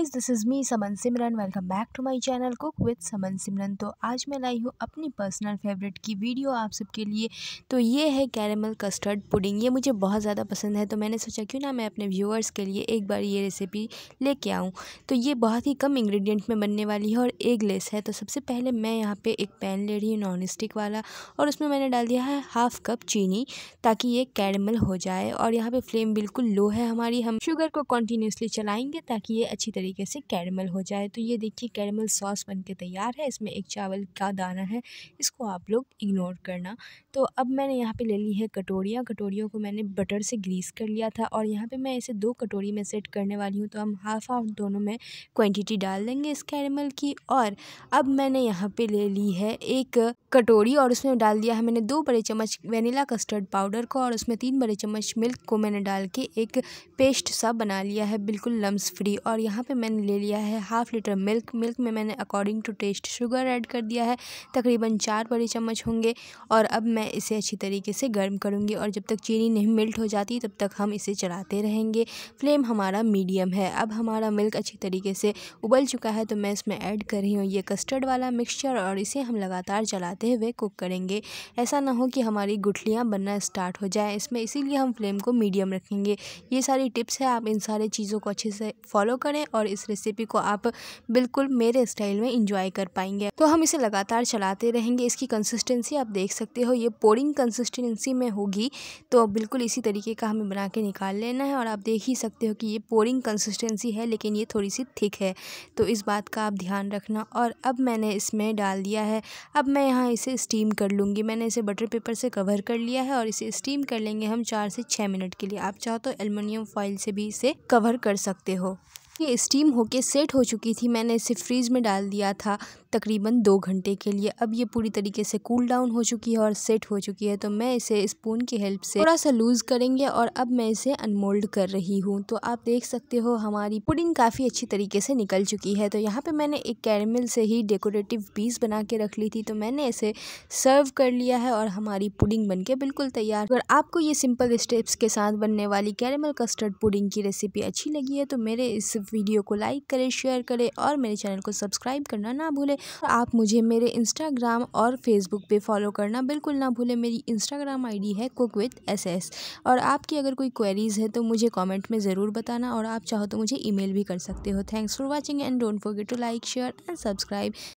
guys this is me Saman Simran welcome back to my channel cook with Saman Simran तो आज मैं लाई हूँ अपनी पर्सनल फेवरेट की वीडियो आप सबके लिए तो ये है कैरमल कस्टर्ड पुडिंग ये मुझे बहुत ज़्यादा पसंद है तो मैंने सोचा क्यों ना मैं अपने व्यूअर्स के लिए एक बार ये रेसिपी लेके आऊँ तो ये बहुत ही कम इंग्रेडिएंट में बनने वाली है और एग लेस है तो सबसे पहले मैं यहाँ पर एक पैन ले रही हूँ नॉन स्टिक वाला और उसमें मैंने डाल दिया है हाफ़ कप चीनी ताकि ये कैरमल हो जाए और यहाँ पर फ्लेम बिल्कुल लो है हमारी हम शुगर को कॉन्टीन्यूसली चलाएँगे ताकि ये अच्छी तरीके से कैरमल हो जाए तो ये देखिए कैरमल सॉस बन के तैयार है इसमें एक चावल का दाना है इसको आप लोग इग्नोर करना तो अब मैंने यहाँ पे ले ली है कटोरियाँ कटोरियों को मैंने बटर से ग्रीस कर लिया था और यहाँ पे मैं इसे दो कटोरी में सेट करने वाली हूँ तो हम हाफ़ हाफ दोनों में क्वान्टिटी डाल देंगे इस कैरमल की और अब मैंने यहाँ पर ले ली है एक कटोरी और उसमें डाल दिया है मैंने दो बड़े चम्मच वनीला कस्टर्ड पाउडर को और उसमें तीन बड़े चम्मच मिल्क को मैंने डाल के एक पेस्ट सा बना लिया है बिल्कुल लम्स फ्री और यहाँ पे मैंने ले लिया है हाफ़ लीटर मिल्क मिल्क में मैंने according to taste sugar add कर दिया है तकरीबन चार बड़ी चम्मच होंगे और अब मैं इसे अच्छी तरीके से गर्म करूँगी और जब तक चीनी नहीं मेल्ट हो जाती तब तक हम इसे चलाते रहेंगे फ्लेम हमारा मीडियम है अब हमारा मिल्क अच्छी तरीके से उबल चुका है तो मैं इसमें ऐड कर रही हूँ ये कस्टर्ड वाला मिक्सचर और इसे हम लगातार चलाते हुए कुक करेंगे ऐसा ना हो कि हमारी गुठलियाँ बनना स्टार्ट हो जाए इसमें इसीलिए हम फ्लेम को मीडियम रखेंगे ये सारी टिप्स है आप इन सारी चीज़ों को अच्छे से फॉलो करें और इस रेसिपी को आप बिल्कुल मेरे स्टाइल में इंजॉय कर पाएंगे तो हम इसे लगातार चलाते रहेंगे इसकी कंसिस्टेंसी आप देख सकते हो ये पोरिंग कंसिस्टेंसी में होगी तो बिल्कुल इसी तरीके का हमें बना के निकाल लेना है और आप देख ही सकते हो कि ये पोरिंग कंसिस्टेंसी है लेकिन ये थोड़ी सी थिक है तो इस बात का आप ध्यान रखना और अब मैंने इसमें डाल दिया है अब मैं यहाँ इसे स्टीम कर लूँगी मैंने इसे बटर पेपर से कवर कर लिया है और इसे स्टीम कर लेंगे हम चार से छः मिनट के लिए आप चाहो तो एलमिनियम फॉइल से भी इसे कवर कर सकते हो ये स्टीम होके सेट हो चुकी थी मैंने इसे फ्रीज़ में डाल दिया था तकरीबन दो घंटे के लिए अब ये पूरी तरीके से कूल डाउन हो चुकी है और सेट हो चुकी है तो मैं इसे स्पून की हेल्प से थोड़ा सा लूज़ करेंगे और अब मैं इसे अनमोल्ड कर रही हूँ तो आप देख सकते हो हमारी पुडिंग काफ़ी अच्छी तरीके से निकल चुकी है तो यहाँ पर मैंने एक कैरमिल से ही डेकोरेटिव पीस बना के रख ली थी तो मैंने इसे सर्व कर लिया है और हमारी पुडिंग बन के बिल्कुल तैयार अगर आपको ये सिंपल स्टेप्स के साथ बनने वाली कैरेमल कस्टर्ड पुडिंग की रेसिपी अच्छी लगी है तो मेरे इस वीडियो को लाइक करें शेयर करें और मेरे चैनल को सब्सक्राइब करना ना भूलें आप मुझे मेरे इंस्टाग्राम और फेसबुक पे फॉलो करना बिल्कुल ना भूलें मेरी इंस्टाग्राम आईडी है कुक विद एस एस और आपकी अगर कोई क्वेरीज़ है तो मुझे कॉमेंट में ज़रूर बताना और आप चाहो तो मुझे ईमेल भी कर सकते हो thanks for watching and don't forget to like share and subscribe